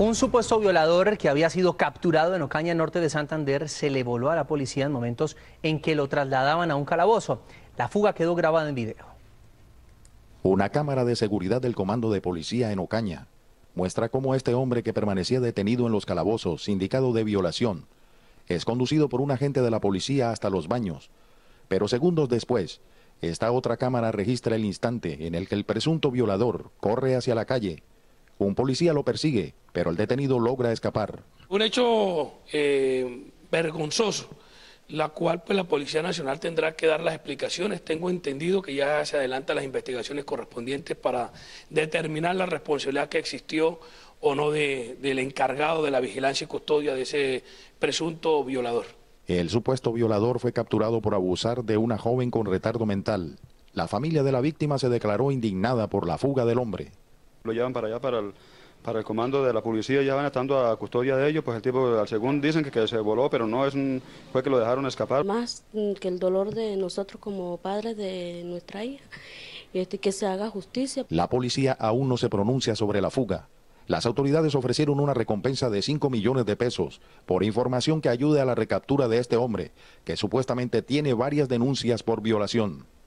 Un supuesto violador que había sido capturado en Ocaña, norte de Santander, se le voló a la policía en momentos en que lo trasladaban a un calabozo. La fuga quedó grabada en video. Una cámara de seguridad del Comando de Policía en Ocaña muestra cómo este hombre que permanecía detenido en los calabozos, indicado de violación, es conducido por un agente de la policía hasta los baños. Pero segundos después, esta otra cámara registra el instante en el que el presunto violador corre hacia la calle un policía lo persigue, pero el detenido logra escapar. Un hecho eh, vergonzoso, la cual pues, la Policía Nacional tendrá que dar las explicaciones. Tengo entendido que ya se adelantan las investigaciones correspondientes para determinar la responsabilidad que existió o no del encargado de la vigilancia y custodia de ese presunto violador. El supuesto violador fue capturado por abusar de una joven con retardo mental. La familia de la víctima se declaró indignada por la fuga del hombre lo llevan para allá, para el, para el comando de la policía, ya van estando a custodia de ellos, pues el tipo, al según dicen que, que, se voló, pero no es fue que lo dejaron escapar. Más mm, que el dolor de nosotros como padres de nuestra hija, este, que se haga justicia. La policía aún no se pronuncia sobre la fuga. Las autoridades ofrecieron una recompensa de 5 millones de pesos por información que ayude a la recaptura de este hombre, que supuestamente tiene varias denuncias por violación.